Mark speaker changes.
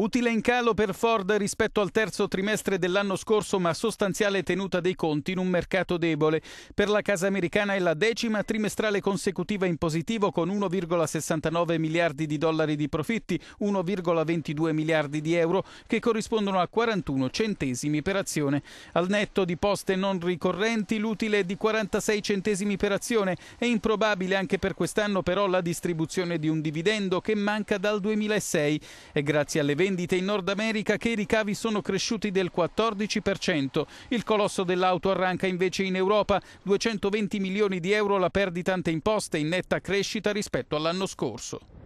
Speaker 1: Utile in calo per Ford rispetto al terzo trimestre dell'anno scorso, ma sostanziale tenuta dei conti in un mercato debole. Per la casa americana è la decima trimestrale consecutiva in positivo con 1,69 miliardi di dollari di profitti, 1,22 miliardi di euro, che corrispondono a 41 centesimi per azione. Al netto di poste non ricorrenti l'utile è di 46 centesimi per azione. È improbabile anche per quest'anno però la distribuzione di un dividendo che manca dal 2006. E grazie alle vendite vendite in Nord America che i ricavi sono cresciuti del 14%. Il colosso dell'auto arranca invece in Europa, 220 milioni di euro la perdita ante imposte in netta crescita rispetto all'anno scorso.